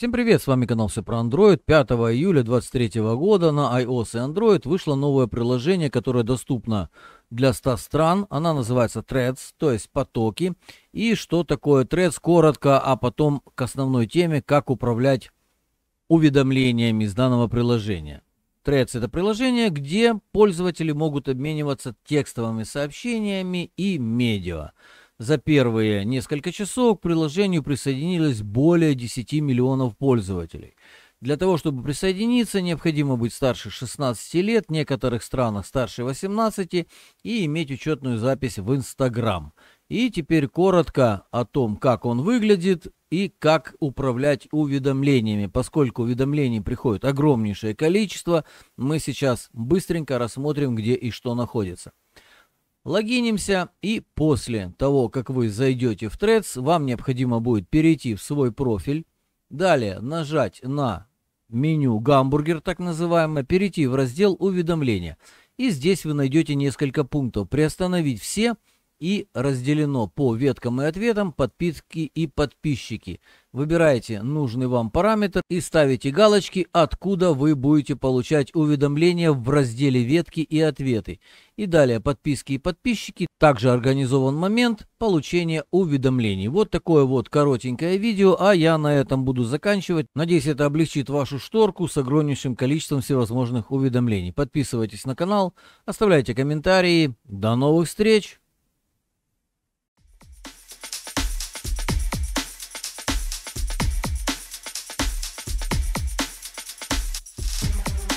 Всем привет, с вами канал Все про Android. 5 июля 2023 года на iOS и Android вышло новое приложение, которое доступно для 100 стран. Она называется Threads, то есть потоки. И что такое Threads, коротко, а потом к основной теме, как управлять уведомлениями из данного приложения. Threads – это приложение, где пользователи могут обмениваться текстовыми сообщениями и медиа. За первые несколько часов к приложению присоединилось более 10 миллионов пользователей. Для того, чтобы присоединиться, необходимо быть старше 16 лет, в некоторых странах старше 18 и иметь учетную запись в Instagram. И теперь коротко о том, как он выглядит и как управлять уведомлениями. Поскольку уведомлений приходит огромнейшее количество, мы сейчас быстренько рассмотрим, где и что находится. Логинимся, и после того, как вы зайдете в Threads, вам необходимо будет перейти в свой профиль, далее нажать на меню «Гамбургер», так называемое, перейти в раздел «Уведомления». И здесь вы найдете несколько пунктов. Приостановить все и разделено по веткам и ответам подписки и подписчики. Выбираете нужный вам параметр и ставите галочки, откуда вы будете получать уведомления в разделе ветки и ответы. И далее подписки и подписчики. Также организован момент получения уведомлений. Вот такое вот коротенькое видео, а я на этом буду заканчивать. Надеюсь, это облегчит вашу шторку с огромнейшим количеством всевозможных уведомлений. Подписывайтесь на канал, оставляйте комментарии. До новых встреч!